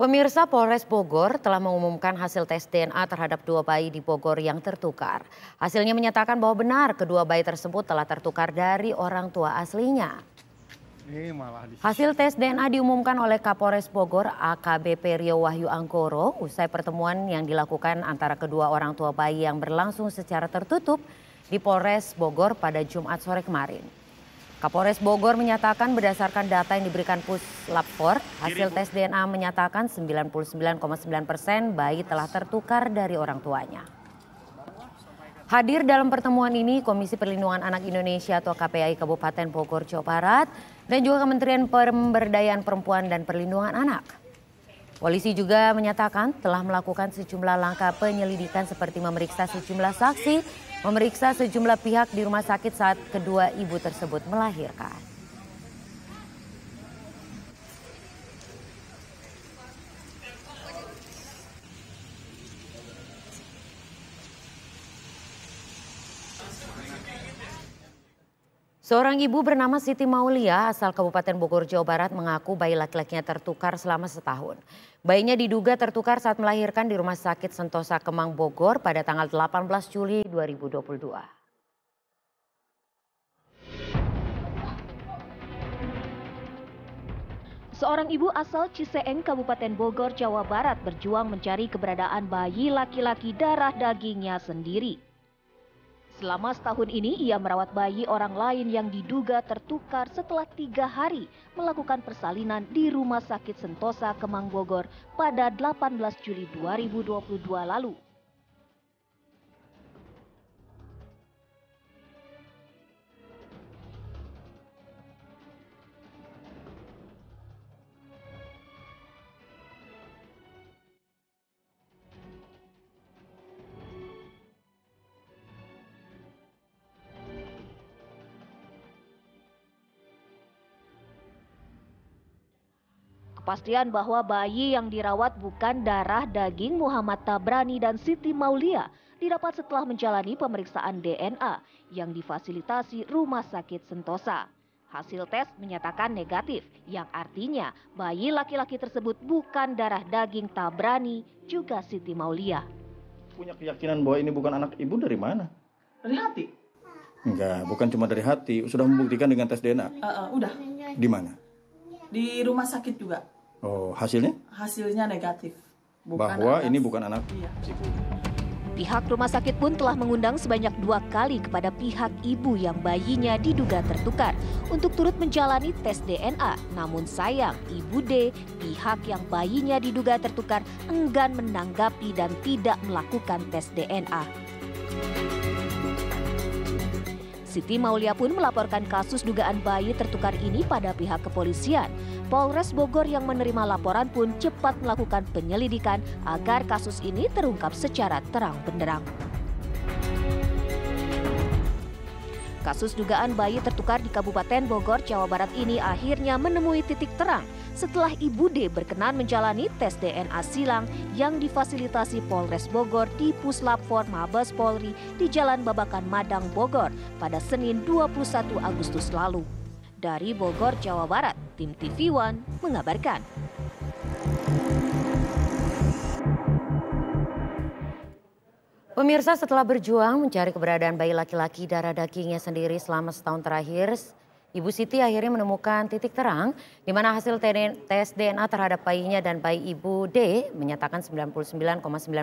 Pemirsa Polres Bogor telah mengumumkan hasil tes DNA terhadap dua bayi di Bogor yang tertukar. Hasilnya menyatakan bahwa benar kedua bayi tersebut telah tertukar dari orang tua aslinya. Hasil tes DNA diumumkan oleh Kapolres Bogor AKBP Rio Wahyu Angkoro usai pertemuan yang dilakukan antara kedua orang tua bayi yang berlangsung secara tertutup di Polres Bogor pada Jumat sore kemarin. Kapolres Bogor menyatakan berdasarkan data yang diberikan puslapor hasil tes DNA menyatakan 99,9 persen bayi telah tertukar dari orang tuanya. Hadir dalam pertemuan ini Komisi Perlindungan Anak Indonesia atau KPAI Kabupaten Bogor, Jawa Barat dan juga Kementerian Pemberdayaan Perempuan dan Perlindungan Anak. Polisi juga menyatakan telah melakukan sejumlah langkah penyelidikan seperti memeriksa sejumlah saksi memeriksa sejumlah pihak di rumah sakit saat kedua ibu tersebut melahirkan. Seorang ibu bernama Siti Maulia asal Kabupaten Bogor, Jawa Barat mengaku bayi laki-lakinya tertukar selama setahun. Bayinya diduga tertukar saat melahirkan di Rumah Sakit Sentosa Kemang Bogor pada tanggal 18 Juli 2022. Seorang ibu asal Ciseeng, Kabupaten Bogor, Jawa Barat berjuang mencari keberadaan bayi laki-laki darah dagingnya sendiri. Selama setahun ini, ia merawat bayi orang lain yang diduga tertukar setelah tiga hari melakukan persalinan di Rumah Sakit Sentosa, Kemang, Bogor pada 18 Juli 2022 lalu. Kepastian bahwa bayi yang dirawat bukan darah daging Muhammad Tabrani dan Siti Maulia didapat setelah menjalani pemeriksaan DNA yang difasilitasi Rumah Sakit Sentosa. Hasil tes menyatakan negatif, yang artinya bayi laki-laki tersebut bukan darah daging Tabrani, juga Siti Maulia. Punya keyakinan bahwa ini bukan anak ibu dari mana? Dari hati. Enggak, bukan cuma dari hati. Sudah membuktikan dengan tes DNA. Uh, eh, uh, eh, udah. Di mana? di rumah sakit juga. Oh, hasilnya? Hasilnya negatif. Bukan Bahwa anak, ini bukan anak iya. psikologi. Pihak rumah sakit pun telah mengundang sebanyak dua kali kepada pihak ibu yang bayinya diduga tertukar untuk turut menjalani tes DNA. Namun sayang, Ibu D, pihak yang bayinya diduga tertukar, enggan menanggapi dan tidak melakukan tes DNA. Siti Maulia pun melaporkan kasus dugaan bayi tertukar ini pada pihak kepolisian. Polres Bogor yang menerima laporan pun cepat melakukan penyelidikan agar kasus ini terungkap secara terang benderang. Kasus dugaan bayi tertukar di Kabupaten Bogor, Jawa Barat ini akhirnya menemui titik terang setelah Ibu D berkenan menjalani tes DNA silang yang difasilitasi Polres Bogor di Puslap Mabes Polri di Jalan Babakan Madang, Bogor pada Senin 21 Agustus lalu. Dari Bogor, Jawa Barat, tim TV One mengabarkan. Pemirsa setelah berjuang mencari keberadaan bayi laki-laki darah dagingnya sendiri selama setahun terakhir, Ibu Siti akhirnya menemukan titik terang di mana hasil tes DNA terhadap bayinya dan bayi Ibu D menyatakan 99,9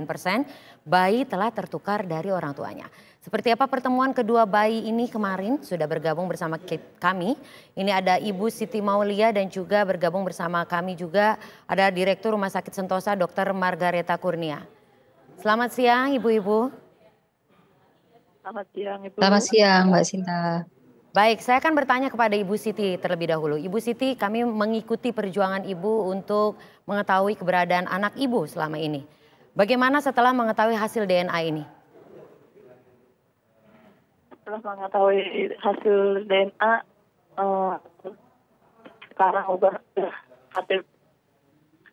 persen bayi telah tertukar dari orang tuanya. Seperti apa pertemuan kedua bayi ini kemarin sudah bergabung bersama kami. Ini ada Ibu Siti Maulia dan juga bergabung bersama kami juga ada Direktur Rumah Sakit Sentosa Dr. Margareta Kurnia. Selamat siang Ibu-Ibu. Selamat siang Ibu. Selamat siang Mbak Sinta. Baik, saya akan bertanya kepada Ibu Siti terlebih dahulu. Ibu Siti, kami mengikuti perjuangan Ibu untuk mengetahui keberadaan anak Ibu selama ini. Bagaimana setelah mengetahui hasil DNA ini? Setelah mengetahui hasil DNA, uh, eh, sekarang udah hampir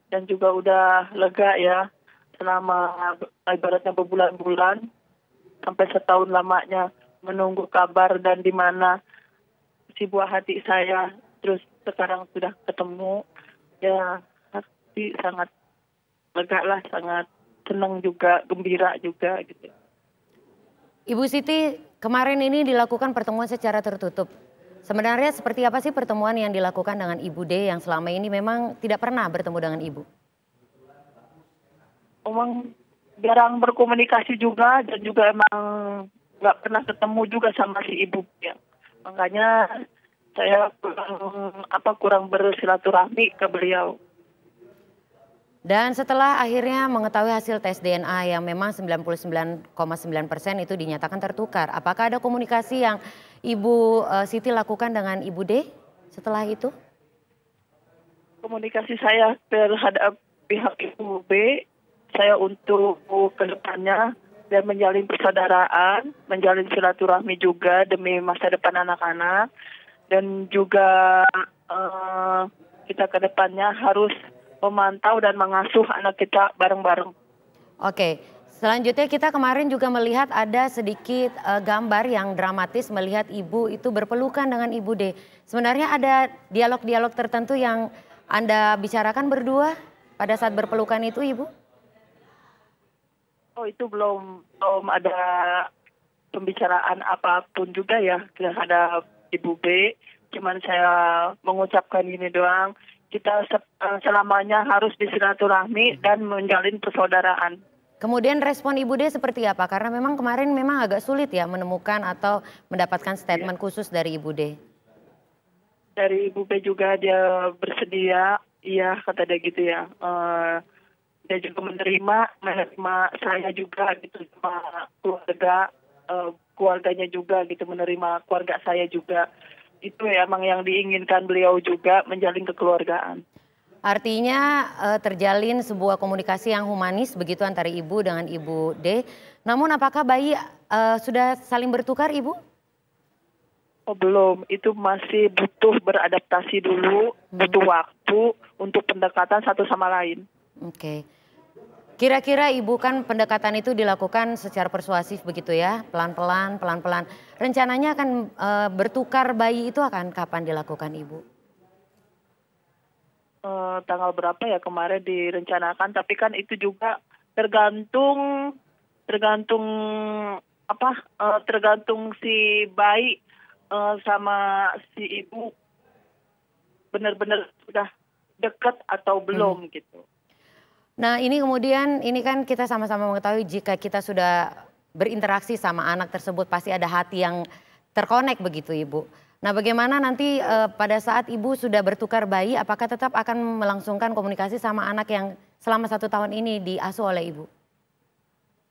dan juga udah lega ya selama ibaratnya berbulan-bulan sampai setahun lamanya menunggu kabar dan di mana si buah hati saya terus sekarang sudah ketemu ya hati sangat lega lah sangat senang juga gembira juga gitu. Ibu Siti kemarin ini dilakukan pertemuan secara tertutup Sebenarnya seperti apa sih pertemuan yang dilakukan dengan Ibu D yang selama ini memang tidak pernah bertemu dengan Ibu? emang jarang berkomunikasi juga dan juga emang nggak pernah ketemu juga sama si ya. makanya saya kurang apa kurang bersilaturahmi ke beliau dan setelah akhirnya mengetahui hasil tes DNA yang memang 99,9 persen itu dinyatakan tertukar, apakah ada komunikasi yang Ibu eh, Siti lakukan dengan Ibu D setelah itu? Komunikasi saya terhadap pihak Ibu B saya untuk ke depannya dan menjalin persaudaraan, menjalin silaturahmi juga demi masa depan anak-anak dan juga uh, kita depannya harus memantau dan mengasuh anak kita bareng-bareng. Oke, selanjutnya kita kemarin juga melihat ada sedikit uh, gambar yang dramatis melihat ibu itu berpelukan dengan ibu D. Sebenarnya ada dialog-dialog tertentu yang anda bicarakan berdua pada saat berpelukan itu, ibu? Oh itu belum belum ada pembicaraan apapun juga ya terhadap Ibu B. Cuman saya mengucapkan ini doang, kita eh, selamanya harus disilaturahmi dan menjalin persaudaraan. Kemudian respon Ibu D seperti apa? Karena memang kemarin memang agak sulit ya menemukan atau mendapatkan statement iya. khusus dari Ibu D. Dari Ibu B juga dia bersedia, iya kata dia gitu ya. Uh, dia juga menerima menerima saya juga gitu sama keluarga uh, keluarganya juga gitu menerima keluarga saya juga itu ya emang yang diinginkan beliau juga menjalin kekeluargaan. Artinya eh, terjalin sebuah komunikasi yang humanis begitu antara ibu dengan ibu D. Namun apakah bayi uh, sudah saling bertukar ibu? Oh, belum, itu masih butuh beradaptasi dulu, butuh hmm. waktu untuk pendekatan satu sama lain. Oke. Okay. Kira-kira Ibu kan pendekatan itu dilakukan secara persuasif begitu ya, pelan-pelan, pelan-pelan. Rencananya akan e, bertukar bayi itu akan kapan dilakukan Ibu? E, tanggal berapa ya kemarin direncanakan, tapi kan itu juga tergantung tergantung apa? E, tergantung si bayi e, sama si ibu benar-benar sudah dekat atau hmm. belum hmm. gitu. Nah ini kemudian ini kan kita sama-sama mengetahui jika kita sudah berinteraksi sama anak tersebut pasti ada hati yang terkonek begitu ibu. Nah bagaimana nanti e, pada saat ibu sudah bertukar bayi apakah tetap akan melangsungkan komunikasi sama anak yang selama satu tahun ini diasuh oleh ibu?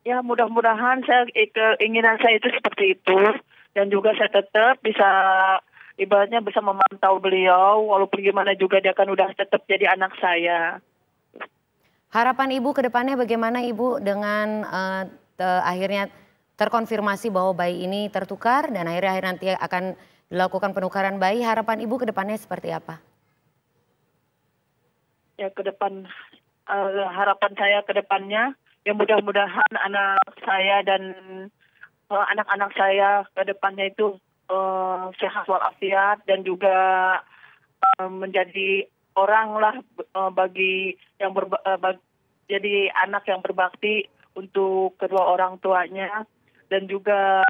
Ya mudah-mudahan saya eh, keinginan saya itu seperti itu dan juga saya tetap bisa ibaratnya bisa memantau beliau walaupun gimana juga dia akan udah tetap jadi anak saya. Harapan Ibu ke depannya bagaimana Ibu dengan uh, te, akhirnya terkonfirmasi bahwa bayi ini tertukar dan akhirnya, akhirnya nanti akan dilakukan penukaran bayi. Harapan Ibu ke depannya seperti apa? Ya ke depan uh, harapan saya ke depannya ya mudah-mudahan anak saya dan eh, anak-anak uh, saya ke depannya itu uh, sehat walafiat dan juga uh, menjadi orang lah bagi yang berba, bagi jadi anak yang berbakti untuk kedua orang tuanya dan juga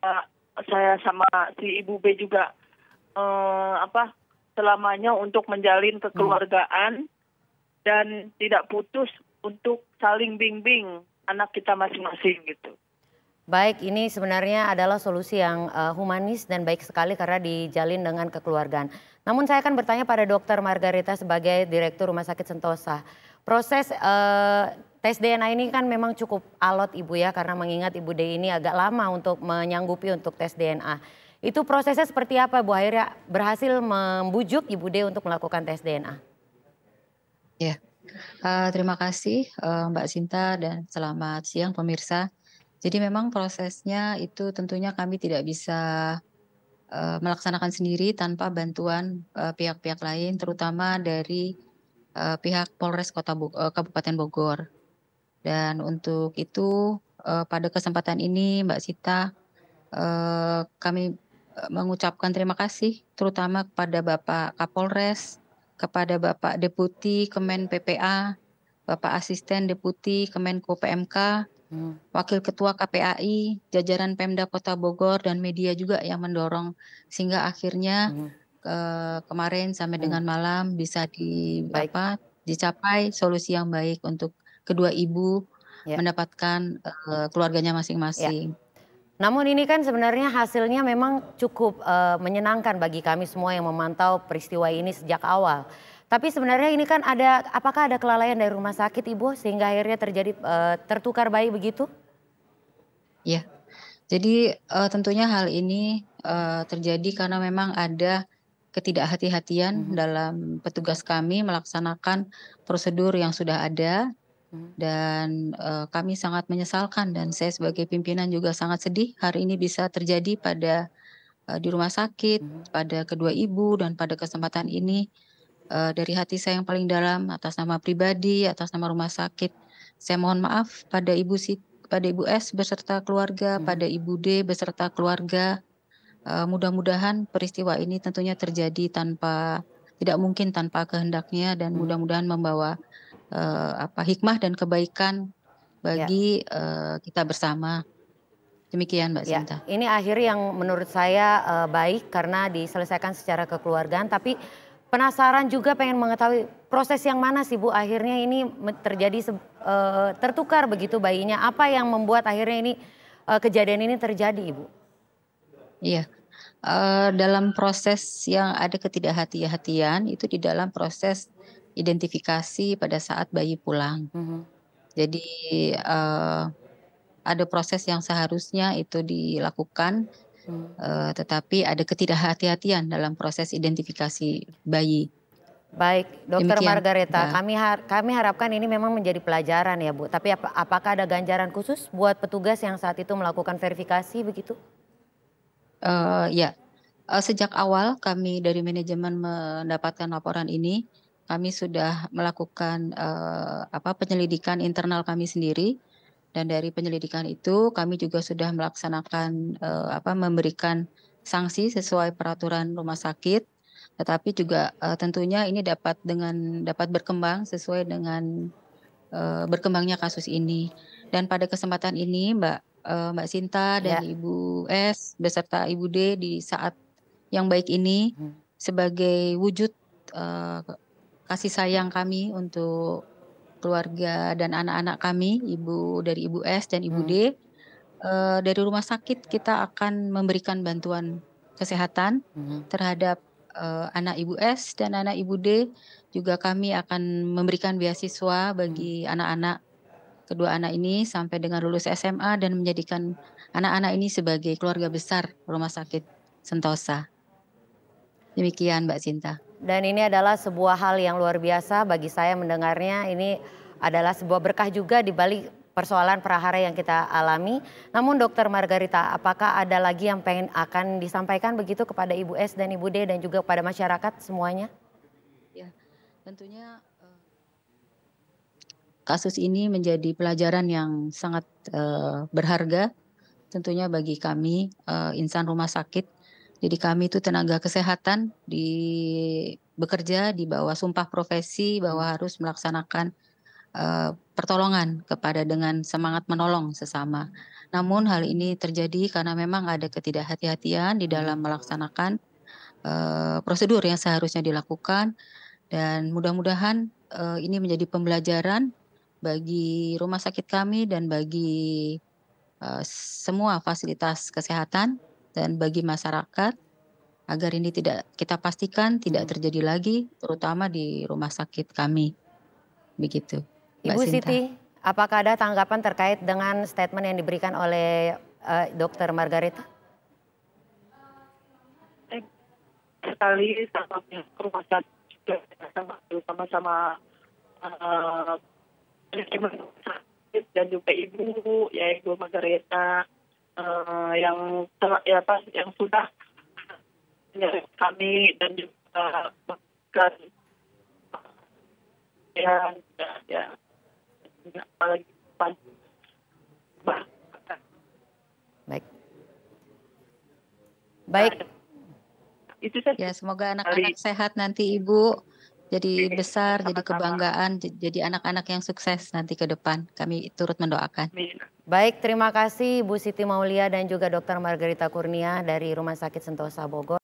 saya sama si ibu B juga eh, apa selamanya untuk menjalin hmm. kekeluargaan dan tidak putus untuk saling bimbing anak kita masing-masing gitu. Baik, ini sebenarnya adalah solusi yang uh, humanis dan baik sekali karena dijalin dengan kekeluargaan. Namun saya akan bertanya pada Dokter Margarita sebagai Direktur Rumah Sakit Sentosa. Proses uh, tes DNA ini kan memang cukup alot Ibu ya karena mengingat Ibu D ini agak lama untuk menyanggupi untuk tes DNA. Itu prosesnya seperti apa Bu akhirnya berhasil membujuk Ibu D untuk melakukan tes DNA? Ya, yeah. uh, terima kasih uh, Mbak Sinta dan selamat siang pemirsa. Jadi memang prosesnya itu tentunya kami tidak bisa uh, melaksanakan sendiri tanpa bantuan pihak-pihak uh, pihak -pihak lain terutama dari uh, pihak Polres Kota Bo uh, Kabupaten Bogor. Dan untuk itu uh, pada kesempatan ini Mbak Sita uh, kami mengucapkan terima kasih terutama kepada Bapak Kapolres, kepada Bapak Deputi Kemen PPA, Bapak Asisten Deputi Kemenko PMK, Wakil Ketua KPAI, jajaran Pemda Kota Bogor dan media juga yang mendorong sehingga akhirnya hmm uh, kemarin sampai hmm. dengan malam bisa di apa dicapai solusi yang baik untuk kedua ibu ya. mendapatkan uh, keluarganya ya. masing-masing. Ya. Namun ini kan sebenarnya hasilnya memang cukup uh, menyenangkan bagi kami semua yang memantau peristiwa ini sejak awal. Tapi sebenarnya ini kan ada apakah ada kelalaian dari rumah sakit Ibu sehingga akhirnya terjadi uh, tertukar bayi begitu? Ya. Jadi uh, tentunya hal ini uh, terjadi karena memang ada ketidakhati-hatian hmm. dalam petugas kami melaksanakan prosedur yang sudah ada mhm. dan uh, kami sangat menyesalkan dan saya sebagai pimpinan juga sangat sedih hari ini bisa terjadi pada uh, di rumah sakit hmm. pada kedua ibu dan pada kesempatan ini uh, dari hati saya yang paling dalam atas nama pribadi atas nama rumah sakit saya mohon maaf pada ibu si pada Ibu S beserta keluarga, hmm. pada Ibu D beserta keluarga, Uh, mudah-mudahan peristiwa ini tentunya terjadi tanpa tidak mungkin tanpa kehendaknya dan hmm. mudah-mudahan membawa uh, apa hikmah dan kebaikan ya. bagi ya. uh, kita bersama. Demikian Mbak ya, Sinta. Ya, ini akhir yang menurut saya uh, baik karena diselesaikan secara kekeluargaan tapi penasaran juga pengen mengetahui proses yang mana sih Bu akhirnya ini terjadi uh, tertukar begitu bayinya apa yang membuat akhirnya ini uh, kejadian ini terjadi Ibu? Iya. Uh, dalam proses yang ada ketidakhati-hatian itu di dalam proses identifikasi pada saat bayi pulang. Mm -hmm. Jadi uh, ada proses yang seharusnya itu dilakukan, mm. uh, tetapi ada ketidakhati-hatian dalam proses identifikasi bayi. Baik, Dokter Margareta, ya. kami har kami harapkan ini memang menjadi pelajaran ya Bu. Tapi ap apakah ada ganjaran khusus buat petugas yang saat itu melakukan verifikasi begitu? Uh, ya, uh, sejak awal kami dari manajemen mendapatkan laporan ini, kami sudah melakukan uh, apa penyelidikan internal kami sendiri dan dari penyelidikan itu kami juga sudah melaksanakan uh, apa memberikan sanksi sesuai peraturan rumah sakit, tetapi juga uh, tentunya ini dapat dengan dapat berkembang sesuai dengan uh, berkembangnya kasus ini. Dan pada kesempatan ini, Mbak uh, Mbak Sinta dan yeah. Ibu S beserta Ibu D di saat yang baik ini hmm. sebagai wujud uh, kasih sayang kami untuk keluarga dan anak-anak kami, Ibu dari Ibu S dan Ibu hmm. D. Uh, dari rumah sakit kita akan memberikan bantuan kesehatan hmm. terhadap uh, anak Ibu S dan anak Ibu D. Juga kami akan memberikan beasiswa bagi hmm. anak-anak hmm kedua anak ini sampai dengan lulus SMA dan menjadikan anak-anak ini sebagai keluarga besar Rumah Sakit Sentosa. Demikian Mbak Cinta. Dan ini adalah sebuah hal yang luar biasa bagi saya mendengarnya. Ini adalah sebuah berkah juga di balik persoalan prahara yang kita alami. Namun dokter Margarita, apakah ada lagi yang pengen akan disampaikan begitu kepada Ibu S dan Ibu D dan juga kepada masyarakat semuanya? Ya, tentunya kasus ini menjadi pelajaran yang sangat uh, berharga tentunya bagi kami uh, insan rumah sakit. Jadi kami itu tenaga kesehatan di bekerja di bawah sumpah profesi bahwa hmm. harus melaksanakan uh, pertolongan kepada dengan semangat menolong sesama. Namun hal ini terjadi karena memang ada ketidakhati-hatian di dalam hmm. melaksanakan uh, prosedur yang seharusnya dilakukan dan mudah-mudahan uh, ini menjadi pembelajaran bagi rumah sakit kami dan bagi uh, semua fasilitas kesehatan dan bagi masyarakat agar ini tidak kita pastikan tidak terjadi lagi terutama di rumah sakit kami begitu Mbak Ibu Sinta. Siti apakah ada tanggapan terkait dengan statement yang diberikan oleh uh, Dokter Margarita sekali sama rumah sakit sama sama dan juga ibu ya ibu Margareta uh, yang ya apa yang sudah kami dan juga bahkan ya, ya ya apalagi baik baik itu saja ya semoga anak-anak sehat nanti ibu jadi besar, Sama-sama. jadi kebanggaan, jadi anak-anak yang sukses nanti ke depan. Kami turut mendoakan. Baik, terima kasih Bu Siti Maulia dan juga Dr. Margarita Kurnia dari Rumah Sakit Sentosa Bogor.